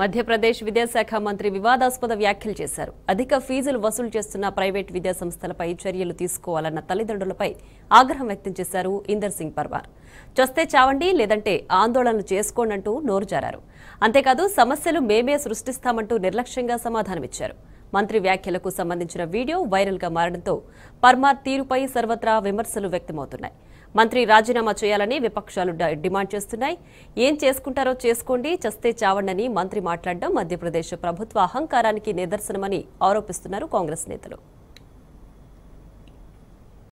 మధ్యప్రదేశ్ విద్యాశాఖ మంత్రి వివాదాస్పద వ్యాఖ్యలు చేశారు అధిక ఫీజులు వసూలు చేస్తున్న ప్రైవేట్ విద్యా సంస్థలపై చర్యలు తీసుకోవాలన్న తల్లిదండ్రులపై ఆగ్రహం వ్యక్తం చేశారు ఇందర్ సింగ్ పర్వార్ చొస్తే చావండి లేదంటే ఆందోళనలు చేసుకోనంటూ నోరు జారారు అంతేకాదు సమస్యలు మేమే సృష్టిస్తామంటూ నిర్లక్ష్యంగా సమాధానమిచ్చారు మంత్రి వ్యాఖ్యలకు సంబంధించిన వీడియో వైరల్ గా మారడంతో పర్మార్ తీరుపై సర్వత్రా విమర్శలు వ్యక్తమవుతున్నాయి మంత్రి రాజీనామా చేయాలని విపక్షాలు డిమాండ్ చేస్తున్నాయి ఏం చేసుకుంటారో చేసుకోండి చస్తే చావండని మంత్రి మాట్లాడడం మధ్యప్రదేశ్ ప్రభుత్వ అహంకారానికి నిదర్శనమని ఆరోపిస్తున్నారు కాంగ్రెస్ నేతలు